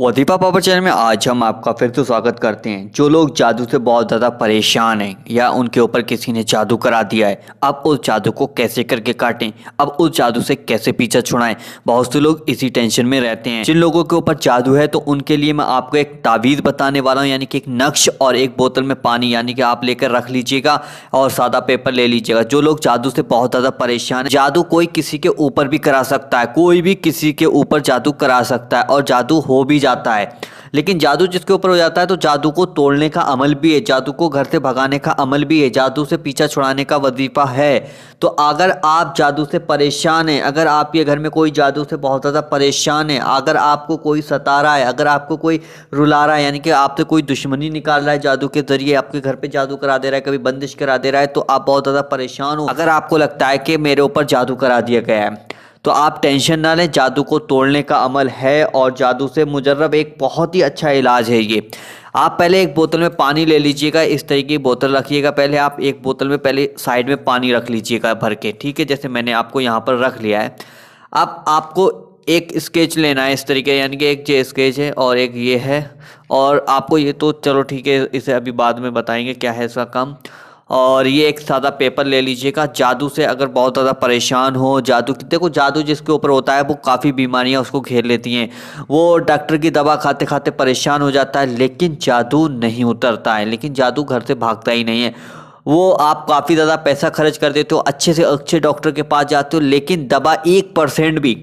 वतीफा पापा चैनल में आज हम आपका फिर से स्वागत करते हैं जो लोग जादू से बहुत ज़्यादा परेशान हैं या उनके ऊपर किसी ने जादू करा दिया है अब उस जादू को कैसे करके काटें अब उस जादू से कैसे पीछा छुड़ाएं बहुत से लोग इसी टेंशन में रहते हैं जिन लोगों के ऊपर जादू है तो उनके लिए मैं आपको एक तावीज़ बताने वाला हूँ यानी कि एक नक्श और एक बोतल में पानी यानी कि आप लेकर रख लीजिएगा और सादा पेपर ले लीजिएगा जो लोग जादू से बहुत ज़्यादा परेशान है जादू कोई किसी के ऊपर भी करा सकता है कोई भी किसी के ऊपर जादू करा सकता है और जादू हो भी जाता है लेकिन जादू जिसके ऊपर हो जाता है तो जादू को तोड़ने का अमल भी है जादू को घर से भगाने का अमल भी है जादू से पीछा छुड़ाने का वजीफा है तो अगर आप जादू से परेशान हैं अगर आपके घर में कोई जादू से बहुत ज़्यादा परेशान है अगर आपको कोई सता रहा है अगर आपको कोई रुला रहा है यानी कि आपसे कोई दुश्मनी निकाल रहा है जादू के ज़रिए आपके घर पर जादू करा दे रहा है कभी बंदिश करा दे रहा है तो आप बहुत ज़्यादा परेशान हो अगर आपको लगता है कि मेरे ऊपर जादू करा दिया गया है तो आप टेंशन ना लें जादू को तोड़ने का अमल है और जादू से मुजरब एक बहुत ही अच्छा इलाज है ये आप पहले एक बोतल में पानी ले लीजिएगा इस तरीके की बोतल रखिएगा पहले आप एक बोतल में पहले साइड में पानी रख लीजिएगा भर के ठीक है जैसे मैंने आपको यहाँ पर रख लिया है अब आपको एक स्केच लेना है इस तरीके यानी कि एक जे स्केच है और एक ये है और आपको ये तो चलो ठीक है इसे अभी बाद में बताएंगे क्या है इसका काम और ये एक सादा पेपर ले लीजिएगा जादू से अगर बहुत ज़्यादा परेशान हो जादू देखो जादू जिसके ऊपर होता है वो काफ़ी बीमारियां उसको घेर लेती हैं वो डॉक्टर की दवा खाते खाते परेशान हो जाता है लेकिन जादू नहीं उतरता है लेकिन जादू घर से भागता ही नहीं है वो आप काफ़ी ज़्यादा पैसा खर्च कर देते हो अच्छे से अच्छे डॉक्टर के पास जाते हो लेकिन दवा एक परसेंट भी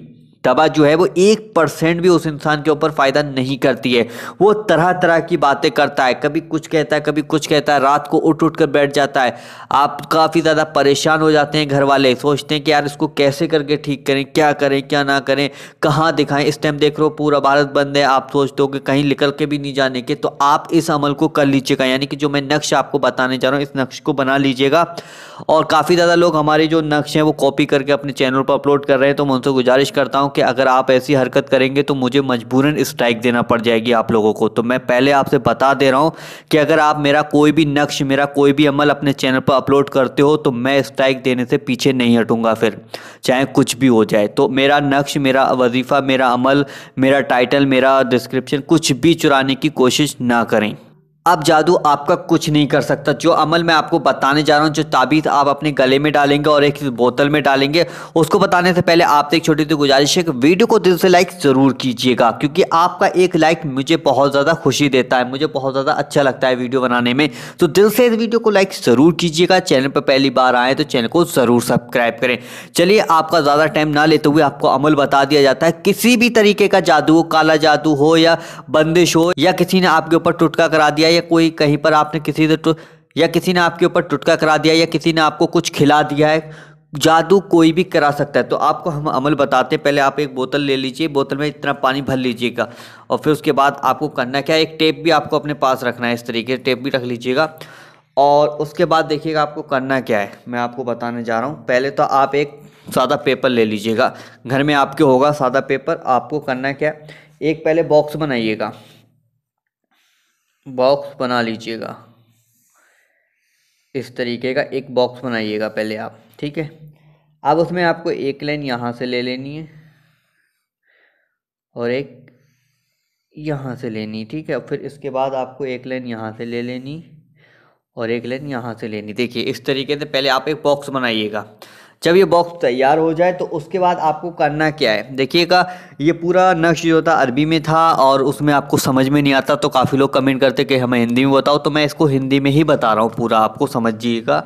दवा जो है वो एक परसेंट भी उस इंसान के ऊपर फ़ायदा नहीं करती है वो तरह तरह की बातें करता है कभी कुछ कहता है कभी कुछ कहता है रात को उठ उठ कर बैठ जाता है आप काफ़ी ज़्यादा परेशान हो जाते हैं घर वाले सोचते हैं कि यार इसको कैसे करके ठीक करें क्या करें क्या ना करें कहाँ दिखाएं इस टाइम देख रहे हो पूरा भारत बंद है आप सोचते हो कि कहीं निकल के भी नहीं जाने के तो आप इस अमल को कर लीजिएगा यानी कि जो मैं नक्श आपको बताने जा रहा हूँ इस नक्श को बना लीजिएगा और काफ़ी ज़्यादा लोग हमारे जो नक्श हैं वो कॉपी करके अपने चैनल पर अपलोड कर रहे हैं तो मैं उनसे गुजारिश करता हूँ हूँ कि अगर आप ऐसी हरकत करेंगे तो मुझे मजबूरन स्ट्राइक देना पड़ जाएगी आप लोगों को तो मैं पहले आपसे बता दे रहा हूँ कि अगर आप मेरा कोई भी नक्श मेरा कोई भी अमल अपने चैनल पर अपलोड करते हो तो मैं स्ट्राइक देने से पीछे नहीं हटूंगा फिर चाहे कुछ भी हो जाए तो मेरा नक्श मेरा वजीफ़ा मेरा अमल मेरा टाइटल मेरा डिस्क्रिप्शन कुछ भी चुराने की कोशिश ना करें अब जादू आपका कुछ नहीं कर सकता जो अमल मैं आपको बताने जा रहा हूँ जो ताबीत आप अपने गले में डालेंगे और एक बोतल में डालेंगे उसको बताने से पहले आपसे एक छोटी सी गुजारिश है कि वीडियो को दिल से लाइक ज़रूर कीजिएगा क्योंकि आपका एक लाइक मुझे बहुत ज़्यादा खुशी देता है मुझे बहुत ज़्यादा अच्छा लगता है वीडियो बनाने में तो दिल से इस वीडियो को लाइक ज़रूर कीजिएगा चैनल पर पहली बार आएँ तो चैनल को ज़रूर सब्सक्राइब करें चलिए आपका ज़्यादा टाइम ना लेते हुए आपको अमल बता दिया जाता है किसी भी तरीके का जादू काला जादू हो या बंदिश हो या किसी ने आपके ऊपर टुटका करा दिया दिया या कोई कहीं पर आपने किसी से तो या किसी ने आपके ऊपर टुटका करा दिया या किसी ने आपको कुछ खिला दिया है जादू कोई भी करा सकता है तो आपको हम अमल बताते हैं पहले आप एक बोतल ले लीजिए बोतल में इतना पानी भर लीजिएगा और फिर उसके बाद आपको करना क्या है एक टेप भी आपको अपने पास रखना है इस तरीके से टेप भी रख लीजिएगा और उसके बाद देखिएगा आपको करना क्या है मैं आपको बताने जा रहा हूँ पहले तो आप एक सादा पेपर ले लीजिएगा घर में आपके होगा सादा पेपर आपको करना क्या है एक पहले बॉक्स बनाइएगा बॉक्स बना लीजिएगा इस तरीके का एक बॉक्स बनाइएगा पहले आप ठीक है अब उसमें आपको एक लाइन यहाँ से ले लेनी है और एक यहाँ से लेनी ठीक है फिर इसके बाद आपको एक लाइन यहाँ से ले लेनी और एक लाइन यहाँ से लेनी देखिए इस तरीके से पहले आप एक बॉक्स बनाइएगा जब ये बॉक्स तैयार हो जाए तो उसके बाद आपको करना क्या है देखिएगा ये पूरा नक्श जो था अरबी में था और उसमें आपको समझ में नहीं आता तो काफ़ी लोग कमेंट करते कि हमें हिंदी में बताओ तो मैं इसको हिंदी में ही बता रहा हूँ पूरा आपको समझिएगा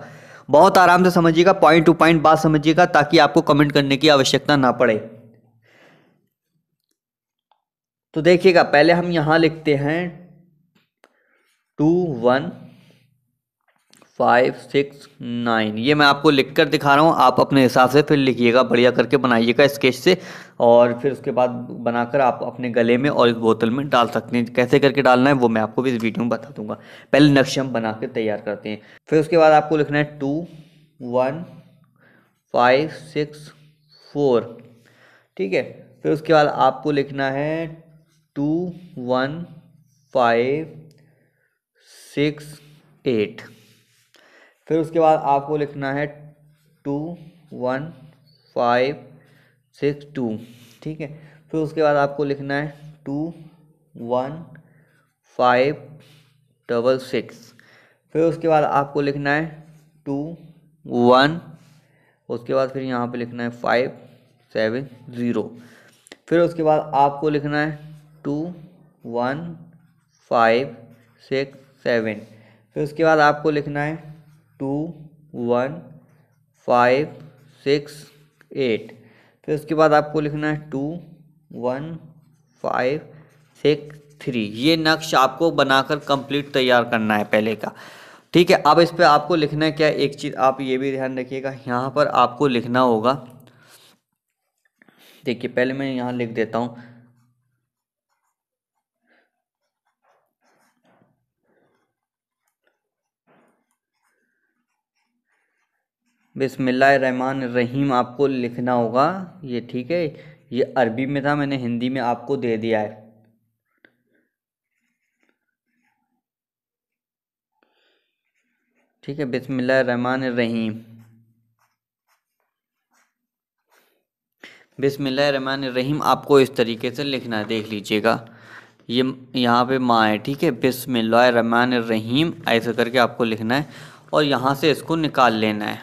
बहुत आराम से समझिएगा पॉइंट टू पॉइंट बात समझिएगा ताकि आपको कमेंट करने की आवश्यकता ना पड़े तो देखिएगा पहले हम यहाँ लिखते हैं two one five six nine ये मैं आपको लिख कर दिखा रहा हूँ आप अपने हिसाब से फिर लिखिएगा बढ़िया करके बनाइएगा स्केच से और फिर उसके बाद बनाकर आप अपने गले में और इस बोतल में डाल सकते हैं कैसे करके डालना है वो मैं आपको भी इस वीडियो में बता दूंगा पहले नक्शे हम बना कर तैयार करते हैं फिर उसके बाद आपको लिखना है two one five six four ठीक है फिर उसके बाद आपको लिखना है two one five six eight फिर उसके बाद आपको लिखना है two one five six two ठीक है फिर उसके बाद आपको लिखना है two one five double six फिर उसके बाद आपको लिखना है टू वन उसके बाद फिर यहाँ पे लिखना है फाइव सेवन ज़ीरो फिर उसके बाद आपको लिखना है two one five six seven फिर उसके बाद आपको लिखना है two one five six eight फिर उसके बाद आपको लिखना है two one five six three ये नक्श आपको बनाकर कंप्लीट तैयार करना है पहले का ठीक है अब इस पर आपको लिखना है क्या एक चीज़ आप ये भी ध्यान रखिएगा यहाँ पर आपको लिखना होगा देखिए पहले मैं यहाँ लिख देता हूँ बिसमान रहीम आपको लिखना होगा ये ठीक है ये अरबी में था मैंने हिंदी में आपको दे दिया है ठीक है बिसमान रहीम बिसमान रहीम आपको इस तरीके से लिखना है देख लीजिएगा ये यहाँ पे माँ है ठीक है बिसमान रहीम ऐसा करके आपको लिखना है और यहाँ से इसको निकाल लेना है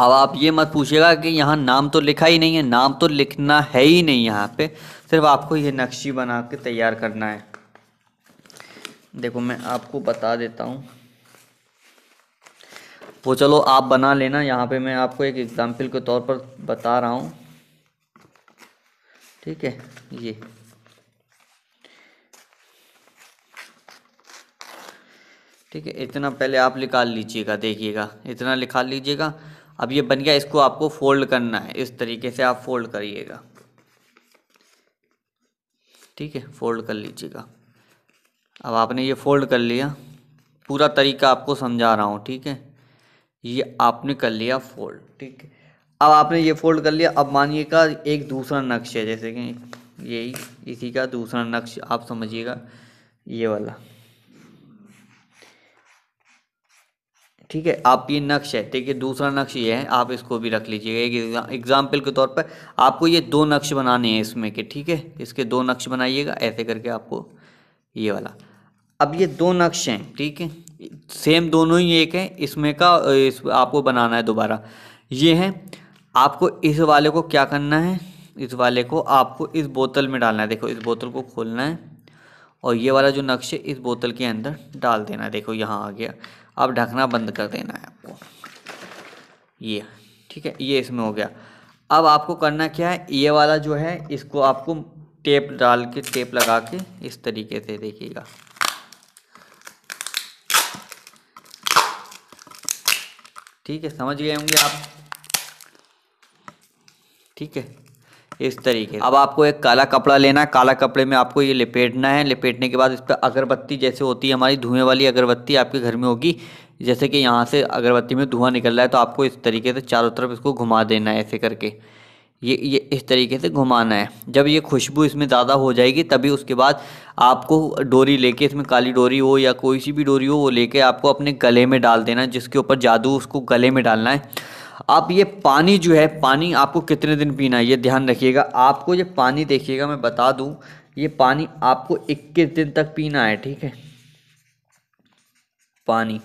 अब आप ये मत पूछेगा कि यहाँ नाम तो लिखा ही नहीं है नाम तो लिखना है ही नहीं यहाँ पे सिर्फ आपको ये नक्शी बना के तैयार करना है देखो मैं आपको बता देता हूँ वो चलो आप बना लेना यहाँ पे मैं आपको एक एग्ज़ाम्पल के तौर पर बता रहा हूँ ठीक है ये ठीक है इतना पहले आप निकाल लीजिएगा देखिएगा इतना लिखा लीजिएगा अब ये बन गया इसको आपको फोल्ड करना है इस तरीके से आप फोल्ड करिएगा ठीक है फोल्ड कर लीजिएगा अब आपने ये फोल्ड कर लिया पूरा तरीका आपको समझा रहा हूँ ठीक है ये आपने कर लिया फोल्ड ठीक है अब आपने ये फोल्ड कर लिया अब मानिएगा एक दूसरा नक्श है जैसे कि यही इसी का दूसरा नक्श आप समझिएगा ये वाला ठीक है आप ये नक्श है ठीक है दूसरा नक्श ये है आप इसको भी रख लीजिएगा एक एग्जाम्पल के तौर पर आपको ये दो नक्श बनाने हैं इसमें के ठीक है इसके दो नक्श बनाइएगा ऐसे करके आपको ये वाला अब ये दो नक्श हैं ठीक है सेम दोनों ही एक हैं इसमें का इस आपको बनाना है दोबारा ये है आपको इस वाले को क्या करना है इस वाले को आपको इस बोतल में डालना है देखो इस बोतल को खोलना है और ये वाला जो नक्श है इस बोतल के अंदर डाल देना है देखो यहाँ आ गया अब ढकना बंद कर देना है आपको ये ठीक है ये इसमें हो गया अब आपको करना क्या है ये वाला जो है इसको आपको टेप डाल के टेप लगा के इस तरीके से देखिएगा ठीक है समझ गए होंगे आप ठीक है इस तरीके अब आपको एक काला कपड़ा लेना है काला कपड़े में आपको ये लपेटना है लपेटने के बाद इस पर अगरबत्ती जैसे होती है हमारी धुएं वाली अगरबत्ती आपके घर में होगी जैसे कि यहाँ से अगरबत्ती में धुआं निकल रहा है तो आपको इस तरीके से चारों तरफ इसको घुमा देना है ऐसे करके ये ये इस तरीके से घुमाना है जब ये खुशबू इसमें ज़्यादा हो जाएगी तभी उसके बाद आपको डोरी लेके इसमें काली डोरी हो या कोई सी भी डोरी हो वो लेके आपको अपने गले में डाल देना जिसके ऊपर जादू उसको गले में डालना है आप ये पानी जो है पानी आपको कितने दिन पीना है ये ध्यान रखिएगा आपको ये पानी देखिएगा मैं बता दूँ ये पानी आपको इक्कीस दिन तक पीना है ठीक है पानी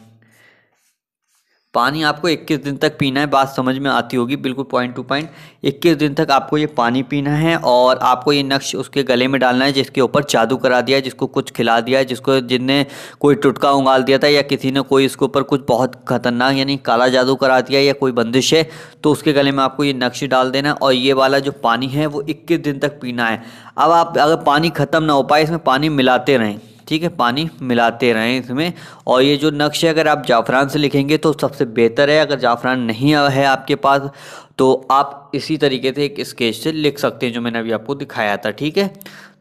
पानी आपको 21 दिन तक पीना है बात समझ में आती होगी बिल्कुल पॉइंट टू पॉइंट 21 दिन तक आपको ये पानी पीना है और आपको ये नक्श उसके गले में डालना है जिसके ऊपर जादू करा दिया है जिसको कुछ खिला दिया है जिसको जिनने कोई टुटका उंगाल दिया था या किसी ने कोई इसके ऊपर कुछ बहुत खतरनाक यानी काला जादू करा दिया या कोई बंदिश है तो उसके गले में आपको ये नक्श डाल देना और ये वाला जो पानी है वो इक्कीस दिन तक पीना है अब आप अगर पानी ख़त्म ना हो पाए इसमें पानी मिलाते रहें ठीक है पानी मिलाते रहें इसमें और ये जो नक्शे अगर आप जाफरान से लिखेंगे तो सबसे बेहतर है अगर जाफरान नहीं है आपके पास तो आप इसी तरीके से एक स्केच से लिख सकते हैं जो मैंने अभी आपको दिखाया था ठीक है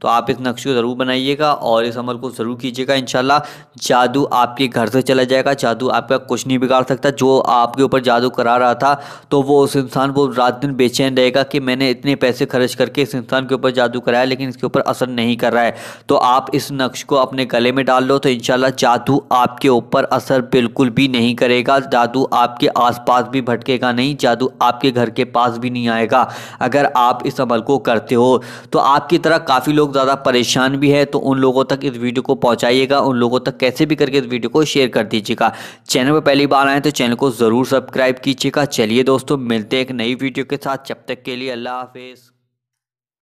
तो आप इस नक्शे को ज़रूर बनाइएगा और इस अमल को ज़रूर कीजिएगा इन जादू आपके घर से चला जाएगा जादू आपका कुछ नहीं बिगाड़ सकता जो आपके ऊपर जादू करा रहा था तो वो उस इंसान को रात दिन बेचैन रहेगा कि मैंने इतने पैसे खर्च करके इस इंसान के ऊपर जादू कराया लेकिन इसके ऊपर असर नहीं कर रहा है तो आप इस नक्श को अपने गले में डाल लो तो इन जादू आपके ऊपर असर बिल्कुल भी नहीं करेगा जादू आपके आसपास भी भटकेगा नहीं जादू आपके घर के पास भी नहीं आएगा अगर आप इस अमल को करते हो तो आपकी तरह काफ़ी लोग लोग ज़्यादा परेशान भी है तो उन लोगों तक इस वीडियो को पहुँचाइएगा उन लोगों तक कैसे भी करके इस वीडियो को शेयर कर दीजिएगा चैनल पर पहली बार आए तो चैनल को ज़रूर सब्सक्राइब कीजिएगा चलिए दोस्तों मिलते हैं एक नई वीडियो के साथ जब तक के लिए अल्लाह हाफिज़